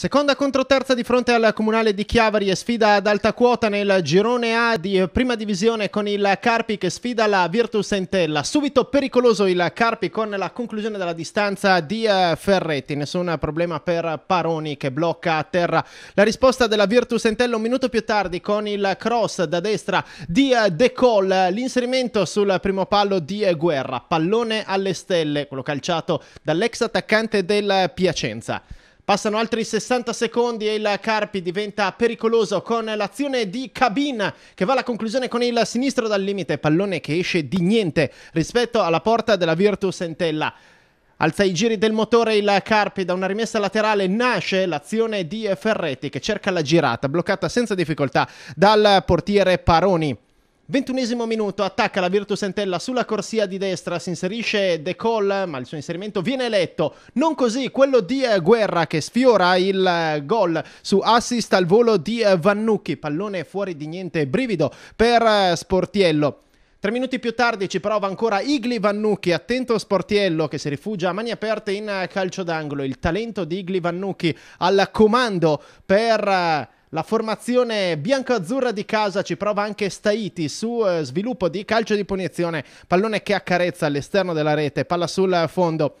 Seconda contro terza di fronte al Comunale di Chiavari e sfida ad alta quota nel girone A di prima divisione con il Carpi che sfida la Virtus Entella. Subito pericoloso il Carpi con la conclusione della distanza di eh, Ferretti. Nessun problema per Paroni che blocca a terra la risposta della Virtus Entella un minuto più tardi con il cross da destra di eh, De Col. L'inserimento sul primo pallo di Guerra. Pallone alle stelle, quello calciato dall'ex attaccante del Piacenza. Passano altri 60 secondi e il Carpi diventa pericoloso con l'azione di Cabin che va alla conclusione con il sinistro dal limite, pallone che esce di niente rispetto alla porta della Virtus Entella. Alza i giri del motore il Carpi, da una rimessa laterale nasce l'azione di Ferretti che cerca la girata, bloccata senza difficoltà dal portiere Paroni. 21 minuto, attacca la Virtus Entella sulla corsia di destra, si inserisce De Col, ma il suo inserimento viene letto. Non così quello di eh, Guerra che sfiora il eh, gol su assist al volo di eh, Vannucchi. Pallone fuori di niente, brivido per Sportiello. Tre minuti più tardi ci prova ancora Igli Vannucchi, attento Sportiello che si rifugia a mani aperte in calcio d'angolo. Il talento di Igli Vannucchi al comando per la formazione bianco-azzurra di casa ci prova anche Staiti su eh, sviluppo di calcio di punizione, pallone che accarezza all'esterno della rete, palla sul fondo.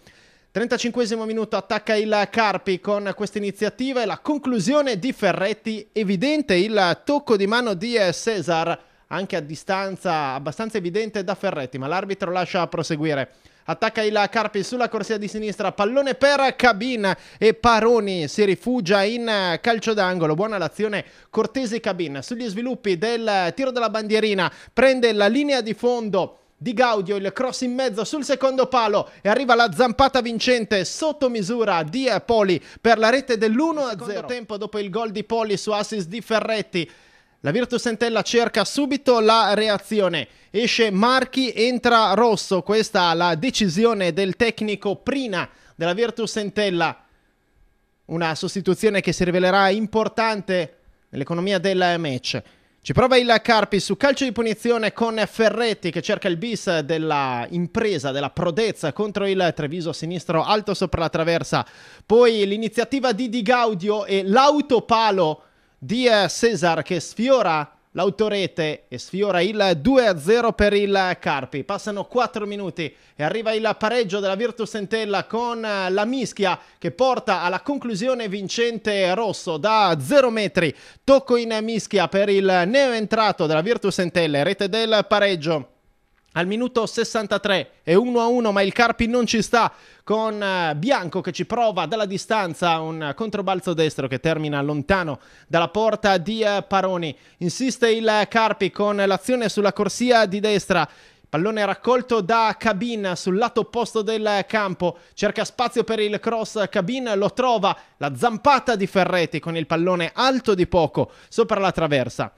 35 minuto attacca il Carpi con questa iniziativa e la conclusione di Ferretti, evidente il tocco di mano di eh, Cesar anche a distanza abbastanza evidente da Ferretti, ma l'arbitro lascia proseguire attacca il Carpi sulla corsia di sinistra, pallone per Cabin e Paroni si rifugia in calcio d'angolo, buona l'azione Cortesi Cabin sugli sviluppi del tiro della bandierina, prende la linea di fondo di Gaudio, il cross in mezzo sul secondo palo e arriva la zampata vincente sotto misura di Poli per la rete dell'1-0. tempo dopo il gol di Poli su assist di Ferretti. La Virtus Entella cerca subito la reazione, esce Marchi, entra Rosso, questa è la decisione del tecnico Prina della Virtus Entella, una sostituzione che si rivelerà importante nell'economia del match. Ci prova il Carpi su calcio di punizione con Ferretti che cerca il bis della impresa, della prodezza contro il Treviso sinistro alto sopra la traversa. Poi l'iniziativa di Di Gaudio e l'autopalo di Cesar che sfiora l'autorete e sfiora il 2-0 per il Carpi. Passano 4 minuti e arriva il pareggio della Virtus Entella con la mischia che porta alla conclusione vincente Rosso da 0 metri. Tocco in mischia per il neoentrato della Virtus Entella, rete del pareggio al minuto 63 e 1-1 a ma il Carpi non ci sta con eh, Bianco che ci prova dalla distanza un controbalzo destro che termina lontano dalla porta di eh, Paroni. Insiste il Carpi con l'azione sulla corsia di destra. Pallone raccolto da Cabin sul lato opposto del campo, cerca spazio per il cross, Cabin lo trova, la zampata di Ferretti con il pallone alto di poco sopra la traversa.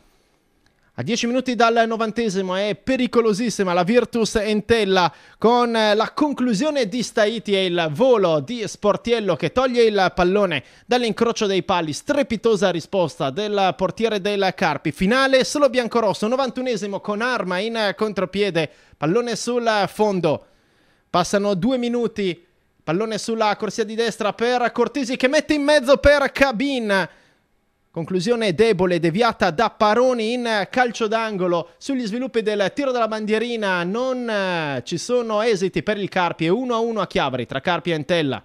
A 10 minuti dal novantesimo è pericolosissima la Virtus Entella con la conclusione di Staiti e il volo di Sportiello che toglie il pallone dall'incrocio dei pali. Strepitosa risposta del portiere del Carpi. Finale solo biancorosso, novantunesimo con arma in contropiede, pallone sul fondo. Passano due minuti, pallone sulla corsia di destra per Cortesi che mette in mezzo per Cabin Conclusione debole, deviata da Paroni in calcio d'angolo. Sugli sviluppi del tiro della bandierina non eh, ci sono esiti per il Carpi. È 1-1 a Chiavari tra Carpi e Entella.